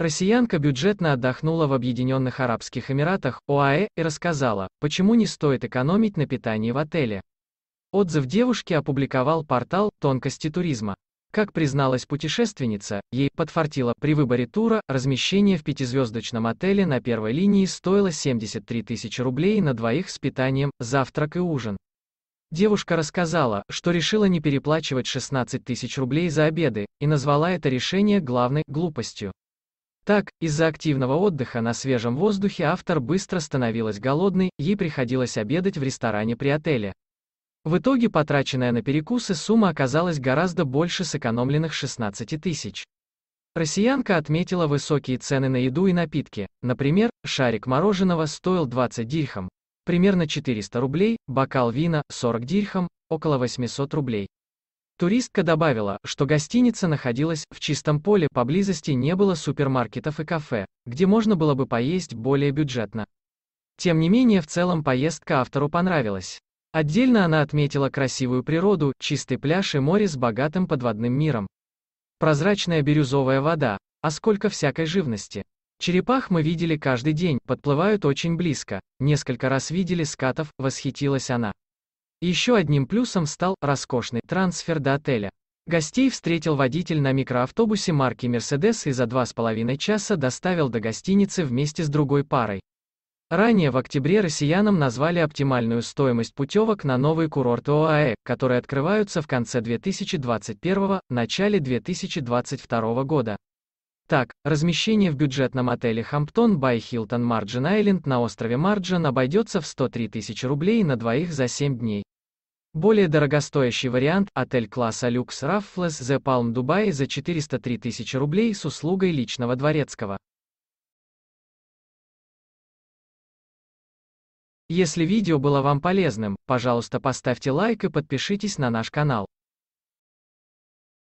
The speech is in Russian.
Россиянка бюджетно отдохнула в Объединенных Арабских Эмиратах, ОАЭ, и рассказала, почему не стоит экономить на питании в отеле. Отзыв девушки опубликовал портал «Тонкости туризма». Как призналась путешественница, ей подфартило при выборе тура, размещение в пятизвездочном отеле на первой линии стоило 73 тысячи рублей на двоих с питанием, завтрак и ужин. Девушка рассказала, что решила не переплачивать 16 тысяч рублей за обеды, и назвала это решение главной глупостью. Так, из-за активного отдыха на свежем воздухе автор быстро становилась голодной, ей приходилось обедать в ресторане при отеле. В итоге потраченная на перекусы сумма оказалась гораздо больше сэкономленных 16 тысяч. Россиянка отметила высокие цены на еду и напитки. Например, шарик мороженого стоил 20 дирхам, примерно 400 рублей, бокал вина – 40 дирхам, около 800 рублей, Туристка добавила, что гостиница находилась в чистом поле, поблизости не было супермаркетов и кафе, где можно было бы поесть более бюджетно. Тем не менее в целом поездка автору понравилась. Отдельно она отметила красивую природу, чистый пляж и море с богатым подводным миром. Прозрачная бирюзовая вода, а сколько всякой живности. Черепах мы видели каждый день, подплывают очень близко, несколько раз видели скатов, восхитилась она. Еще одним плюсом стал роскошный трансфер до отеля. Гостей встретил водитель на микроавтобусе марки Mercedes и за два с половиной часа доставил до гостиницы вместе с другой парой. Ранее в октябре россиянам назвали оптимальную стоимость путевок на новые курорты ОАЭ, которые открываются в конце 2021 начале 2022 года. Так, размещение в бюджетном отеле Хамптон by Hilton Margin Island на острове Марджин обойдется в 103 тысячи рублей на двоих за 7 дней. Более дорогостоящий вариант – отель класса люкс Raffles The Palm Dubai за 403 тысячи рублей с услугой личного дворецкого. Если видео было вам полезным, пожалуйста поставьте лайк и подпишитесь на наш канал.